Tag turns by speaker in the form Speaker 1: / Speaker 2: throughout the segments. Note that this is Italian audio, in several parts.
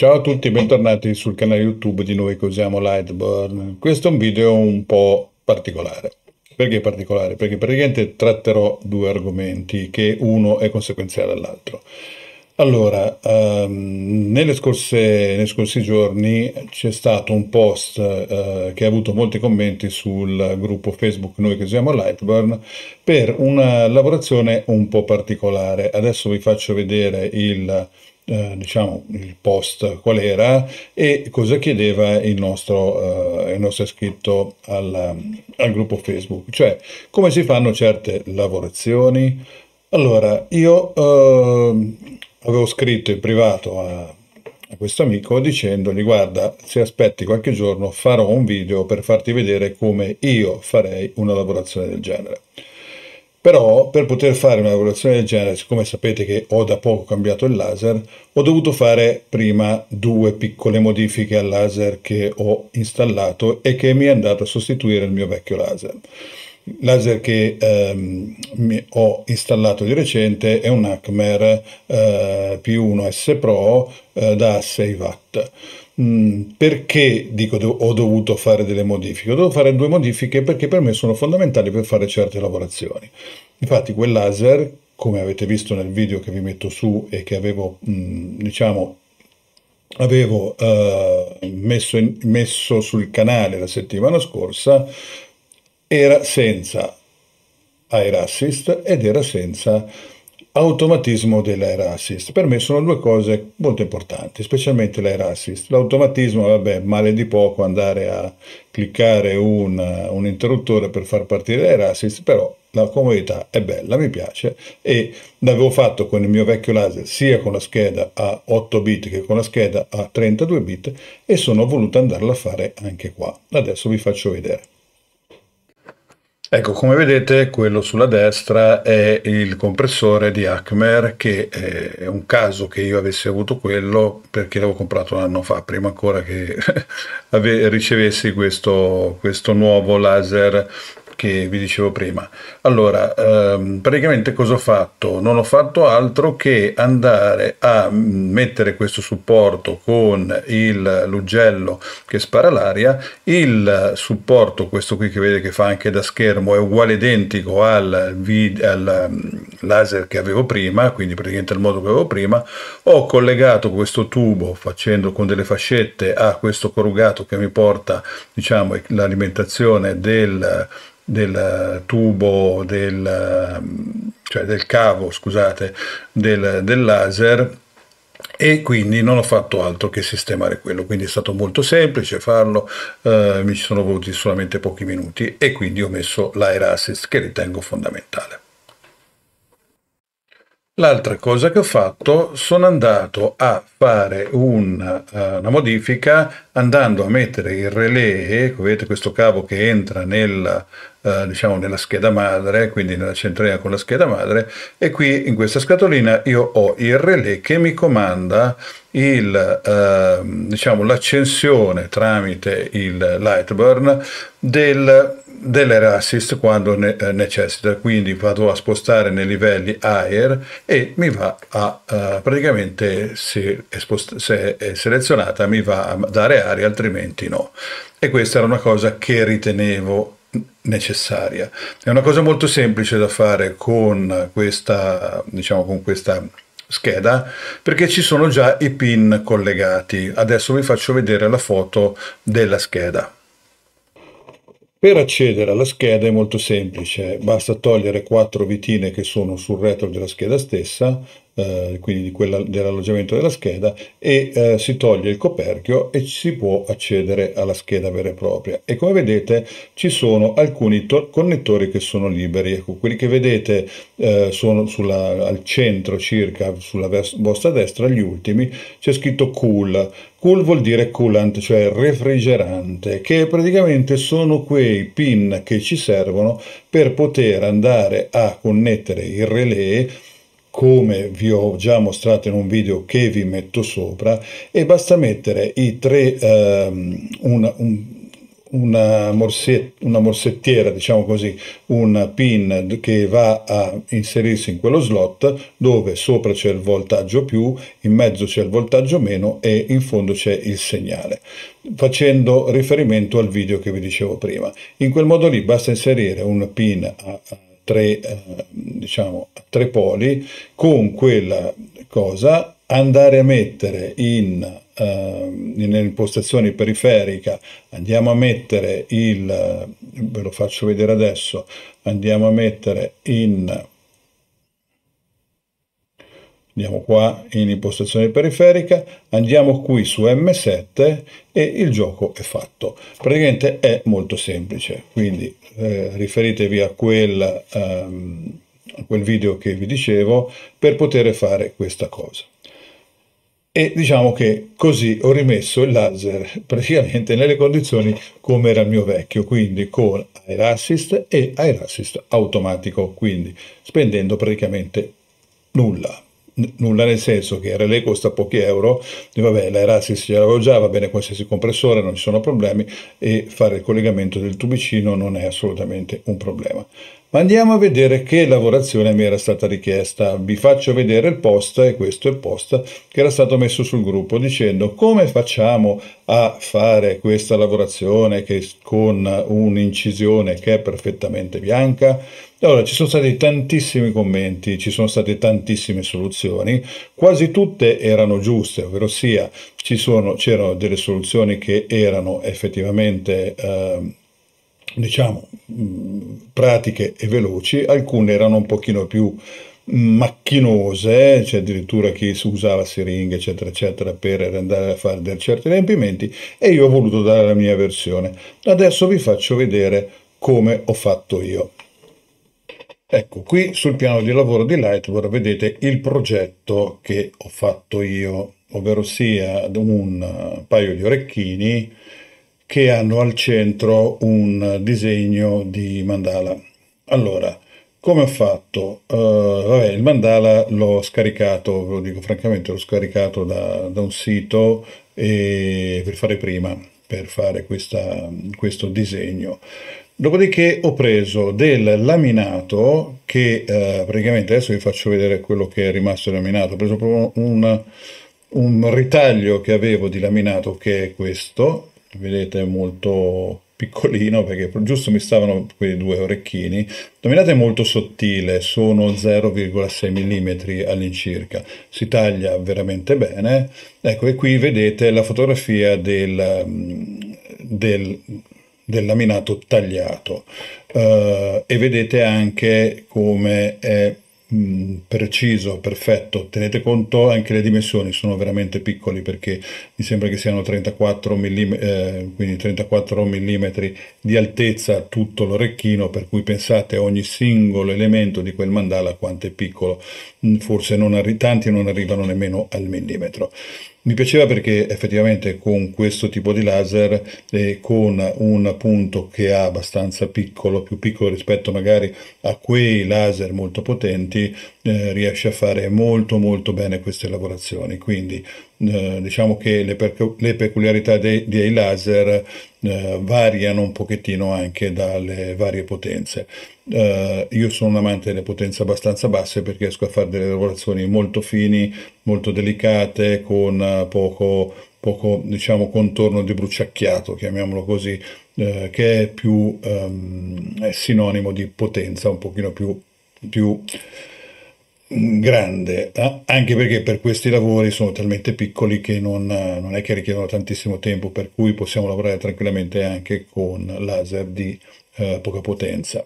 Speaker 1: Ciao a tutti, bentornati sul canale YouTube di noi che usiamo Lightburn. Questo è un video un po' particolare. Perché particolare? Perché praticamente tratterò due argomenti che uno è conseguenziale all'altro. Allora, um, scorse, nei scorsi giorni c'è stato un post uh, che ha avuto molti commenti sul gruppo Facebook Noi che siamo Lightburn per una lavorazione un po' particolare. Adesso vi faccio vedere il, eh, diciamo il post qual era e cosa chiedeva il nostro, eh, il nostro iscritto al, al, gruppo Facebook, cioè come si fanno certe lavorazioni. Allora, io eh, avevo scritto in privato a, a questo amico dicendogli guarda se aspetti qualche giorno farò un video per farti vedere come io farei una lavorazione del genere. Però per poter fare una lavorazione del genere, siccome sapete che ho da poco cambiato il laser, ho dovuto fare prima due piccole modifiche al laser che ho installato e che mi è andato a sostituire il mio vecchio laser laser che ehm, ho installato di recente è un Acmer eh, P1S Pro eh, da 6 watt. Mm, perché dico do ho dovuto fare delle modifiche? Ho dovuto fare due modifiche perché per me sono fondamentali per fare certe lavorazioni. Infatti quel laser, come avete visto nel video che vi metto su e che avevo, mm, diciamo, avevo eh, messo, in, messo sul canale la settimana scorsa, era senza air assist ed era senza automatismo dell'air assist. Per me sono due cose molto importanti, specialmente l'air assist. L'automatismo, vabbè, male di poco andare a cliccare un, un interruttore per far partire l'air assist, però la comodità è bella, mi piace e l'avevo fatto con il mio vecchio laser sia con la scheda a 8 bit che con la scheda a 32 bit e sono voluto andarla a fare anche qua. Adesso vi faccio vedere. Ecco, come vedete, quello sulla destra è il compressore di Acmer, che è un caso che io avessi avuto quello perché l'avevo comprato un anno fa, prima ancora che ricevessi questo, questo nuovo laser che vi dicevo prima. Allora, ehm, praticamente cosa ho fatto? Non ho fatto altro che andare a mettere questo supporto con il l'ugello che spara l'aria, il supporto, questo qui che vede che fa anche da schermo, è uguale identico al, al mm, laser che avevo prima, quindi praticamente al modo che avevo prima, ho collegato questo tubo facendo con delle fascette a questo corrugato che mi porta diciamo l'alimentazione del del tubo, del, cioè del cavo, scusate, del, del laser e quindi non ho fatto altro che sistemare quello, quindi è stato molto semplice farlo, eh, mi ci sono voluti solamente pochi minuti e quindi ho messo l'air assist che ritengo fondamentale. L'altra cosa che ho fatto sono andato a fare un, eh, una modifica andando a mettere il relè, vedete questo cavo che entra nel, eh, diciamo nella scheda madre, quindi nella centrina con la scheda madre, e qui in questa scatolina io ho il relè che mi comanda ehm, diciamo, l'accensione eh, diciamo, tramite il Lightburn del, dell'erassist quando ne, eh, necessita, quindi vado a spostare nei livelli AIR e mi va a eh, praticamente se è, spost- se è selezionata mi va a dare aria altrimenti no. E questa era una cosa che ritenevo necessaria. È una cosa molto semplice da fare con questa, diciamo, con questa scheda perché ci sono già i pin collegati. Adesso vi faccio vedere la foto della scheda. Per accedere alla scheda è molto semplice, basta togliere quattro vitine che sono sul retro della scheda stessa, eh, quindi di quella dell'alloggiamento della scheda e eh, si toglie il coperchio e si può accedere alla scheda vera e propria e come vedete ci sono alcuni connettori che sono liberi ecco, quelli che vedete eh, sono sulla, al centro circa sulla vostra destra gli ultimi c'è scritto cool Cool vuol dire coolant, cioè refrigerante, che praticamente sono quei pin che ci servono per poter andare a connettere il relè come vi ho già mostrato in un video che vi metto sopra e basta mettere i tre um, una, un, una, morsetta, una morsettiera diciamo così un pin che va a inserirsi in quello slot dove sopra c'è il voltaggio più in mezzo c'è il voltaggio meno e in fondo c'è il segnale facendo riferimento al video che vi dicevo prima in quel modo lì basta inserire un pin a, a tre, eh, diciamo, tre poli, con quella cosa andare a mettere in, eh, nell'impostazione periferica, andiamo a mettere il, ve lo faccio vedere adesso, andiamo a mettere in andiamo qua in impostazione periferica, andiamo qui su M7 e il gioco è fatto. Praticamente è molto semplice, quindi eh, riferitevi a quel, um, a quel video che vi dicevo per poter fare questa cosa. E diciamo che così ho rimesso il laser praticamente nelle condizioni come era il mio vecchio, quindi con air assist e air assist automatico, quindi spendendo praticamente nulla nulla nel senso che Relay costa pochi euro, e vabbè, la Erasmus ce l'avevo già, va bene qualsiasi compressore, non ci sono problemi e fare il collegamento del tubicino non è assolutamente un problema. Ma andiamo a vedere che lavorazione mi era stata richiesta. Vi faccio vedere il post e questo è il post che era stato messo sul gruppo dicendo come facciamo a fare questa lavorazione che con un'incisione che è perfettamente bianca allora, ci sono stati tantissimi commenti, ci sono state tantissime soluzioni, quasi tutte erano giuste, ovvero sia c'erano delle soluzioni che erano effettivamente... Eh, diciamo pratiche e veloci, alcune erano un pochino più macchinose, cioè addirittura chi usava siringhe, eccetera, eccetera, per andare a fare certi riempimenti e io ho voluto dare la mia versione. Adesso vi faccio vedere come ho fatto io. Ecco, qui sul piano di lavoro di Lightboard vedete il progetto che ho fatto io, ovvero sia un eh, paio di orecchini che hanno al centro un disegno di mandala. Allora, come ho fatto? Uh, vabbè, il mandala l'ho scaricato, ve lo dico francamente, l'ho scaricato da, da un sito e, eh, per fare prima, per fare questa, questo disegno. Dopodiché ho preso del laminato che eh, praticamente adesso vi faccio vedere quello che è rimasto laminato. Ho preso proprio un, un, ritaglio che avevo di laminato che è questo, vedete molto piccolino perché giusto mi stavano quei due orecchini. Il laminato è molto sottile, sono 0,6 mm all'incirca, si taglia veramente bene. Ecco e qui vedete la fotografia del, mm, del del laminato tagliato eh, e vedete anche come è mm, preciso, perfetto, tenete conto anche le dimensioni sono veramente piccoli perché mi sembra che siano 34 mm, eh, quindi 34 mm di altezza tutto l'orecchino per cui pensate ogni singolo elemento di quel mandala quanto è piccolo, mm, forse non arri- tanti non arrivano nemmeno al millimetro. Mi piaceva perché effettivamente con questo tipo di laser e con un punto che è abbastanza piccolo, più piccolo rispetto magari a quei laser molto potenti, eh, riesce a fare molto molto bene queste lavorazioni. Quindi eh, diciamo che le, percu- le peculiarità dei, dei laser eh, variano un pochettino anche dalle varie potenze. Eh, io sono un amante delle potenze abbastanza basse perché riesco a fare delle lavorazioni molto fini, molto delicate, con eh, poco, poco diciamo, contorno di bruciacchiato, chiamiamolo così, che è più ehm, è sinonimo di potenza un pochino più, più grande, eh? anche perché per questi lavori sono talmente piccoli che non, non, è che richiedono tantissimo tempo, per cui possiamo lavorare tranquillamente anche con laser di eh, poca potenza.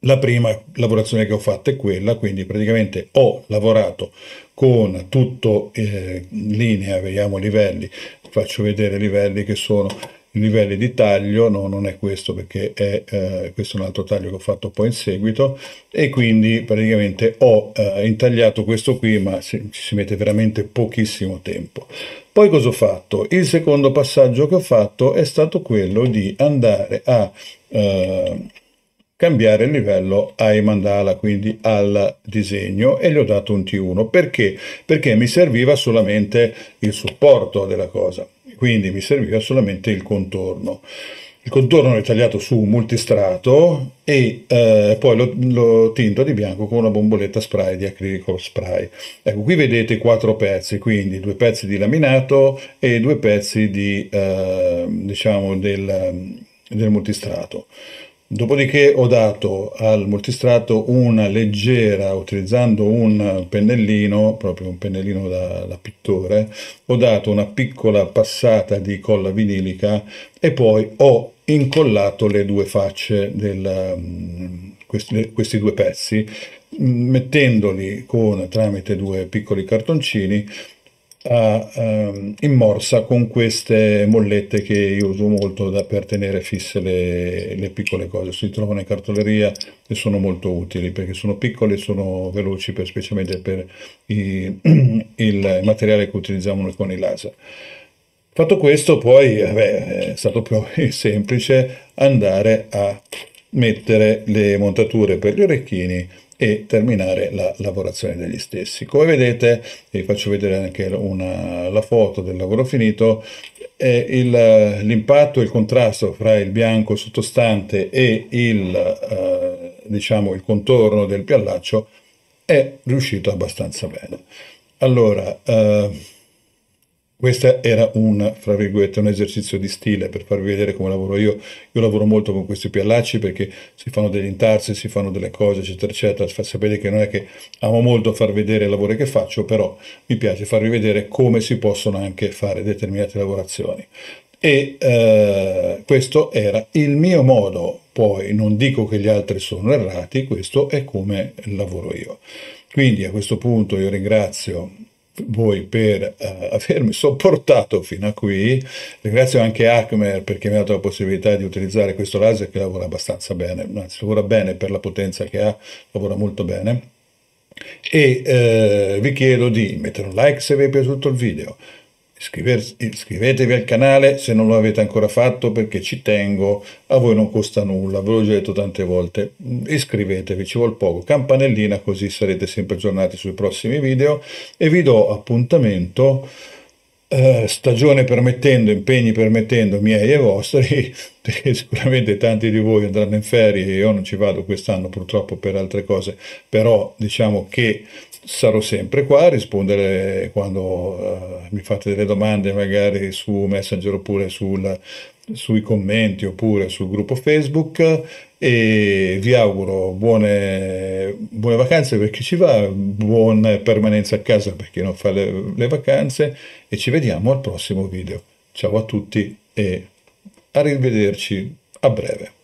Speaker 1: La prima lavorazione che ho fatto è quella, quindi praticamente ho lavorato con tutto eh, linea, vediamo i livelli, faccio vedere i livelli che sono i livelli di taglio no, non è questo perché è eh, questo è un altro taglio che ho fatto poi in seguito e quindi praticamente ho eh, intagliato questo qui ma si, si mette veramente pochissimo tempo poi cosa ho fatto? Il secondo passaggio che ho fatto è stato quello di andare a eh, cambiare il livello ai mandala, quindi al disegno, e gli ho dato un T1. Perché? Perché mi serviva solamente il supporto della cosa quindi mi serviva solamente il contorno. Il contorno l'ho tagliato su un multistrato e eh, poi l'ho, l'ho, tinto di bianco con una bomboletta spray di acrilico spray. Ecco, qui vedete quattro pezzi, quindi due pezzi di laminato e due pezzi di, eh, diciamo del, del multistrato. Dopodiché ho dato al multistrato una leggera, utilizzando un pennellino, proprio un pennellino da, da, pittore, ho dato una piccola passata di colla vinilica e poi ho incollato le due facce, del, mm, questi, questi due pezzi, mm, mettendoli con, tramite due piccoli cartoncini a, um, ehm, in morsa con queste mollette che io uso molto da, per tenere fisse le, le, piccole cose. Si trovano in cartoleria e sono molto utili perché sono piccole e sono veloci, per, specialmente per i, il materiale che utilizziamo noi con i laser. Fatto questo, poi vabbè, è stato più semplice andare a mettere le montature per gli orecchini e terminare la lavorazione degli stessi. Come vedete, vi faccio vedere anche una, la foto del lavoro finito, eh, l'impatto e il contrasto fra il bianco sottostante e il, eh, diciamo, il contorno del piallaccio è riuscito abbastanza bene. Allora, eh, questo era un, un, esercizio di stile per farvi vedere come lavoro io. Io lavoro molto con questi piallacci perché si fanno degli intarsi, si fanno delle cose, eccetera, eccetera. Sapete che non è che amo molto far vedere il lavoro che faccio, però mi piace farvi vedere come si possono anche fare determinate lavorazioni. E eh, questo era il mio modo, poi non dico che gli altri sono errati, questo è come lavoro io. Quindi a questo punto io ringrazio voi per eh, avermi sopportato fino a qui. Ringrazio anche Acmer perché mi ha dato la possibilità di utilizzare questo laser che lavora abbastanza bene, anzi lavora bene per la potenza che ha, lavora molto bene. E eh, vi chiedo di mettere un like se vi è piaciuto il video, eh, iscrivetevi al canale se non lo avete ancora fatto perché ci tengo, a voi non costa nulla, ve l'ho già detto tante volte, mm, iscrivetevi, ci vuole poco, campanellina così sarete sempre aggiornati sui prossimi video e vi do appuntamento eh, stagione permettendo, impegni permettendo, miei e vostri, perché sicuramente tanti di voi andranno in ferie, e io non ci vado quest'anno purtroppo per altre cose, però diciamo che sarò sempre qua a rispondere quando uh, mi fate delle domande magari su Messenger oppure sul, sui commenti oppure sul gruppo Facebook e vi auguro buone, buone, vacanze per chi ci va, buona permanenza a casa per chi non fa le, le vacanze e ci vediamo al prossimo video. Ciao a tutti e arrivederci a breve.